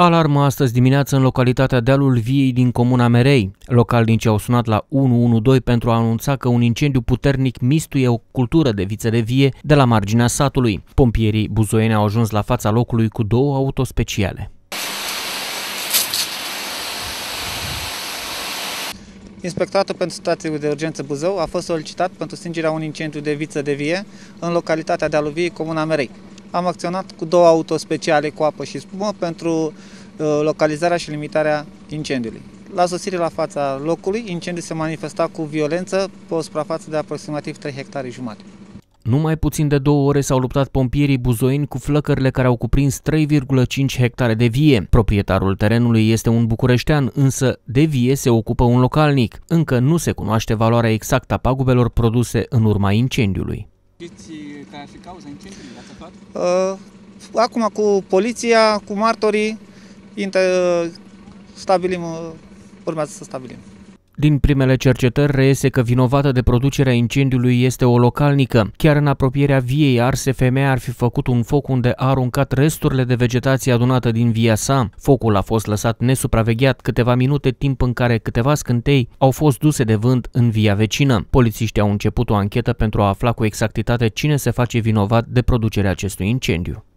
Alarmă astăzi dimineață în localitatea Dealul Viei din comuna Merei. Localnici au sunat la 112 pentru a anunța că un incendiu puternic mistuie o cultură de viță de vie de la marginea satului. Pompierii buzoieni au ajuns la fața locului cu două autospeciale. Inspectoratul pentru situații de urgență Buzău a fost solicitat pentru stingerea unui incendiu de viță de vie în localitatea Dealul Viei, comuna Merei am acționat cu două auto speciale cu apă și spumă pentru uh, localizarea și limitarea incendiului. La sosire la fața locului, incendiul se manifesta cu violență pe o suprafață de aproximativ 3 hectare jumate. Numai puțin de două ore s-au luptat pompierii buzoini cu flăcările care au cuprins 3,5 hectare de vie. Proprietarul terenului este un bucureștean, însă de vie se ocupă un localnic. Încă nu se cunoaște valoarea exactă a pagubelor produse în urma incendiului. Știți care ar fi cauza incendiului? ați aflat? Uh, acum cu poliția, cu martorii, uh, stabilim, uh, urmează să stabilim. Din primele cercetări reiese că vinovată de producerea incendiului este o localnică. Chiar în apropierea viei arse, femeia ar fi făcut un foc unde a aruncat resturile de vegetație adunată din via sa. Focul a fost lăsat nesupravegheat câteva minute, timp în care câteva scântei au fost duse de vânt în via vecină. Polițiștii au început o anchetă pentru a afla cu exactitate cine se face vinovat de producerea acestui incendiu.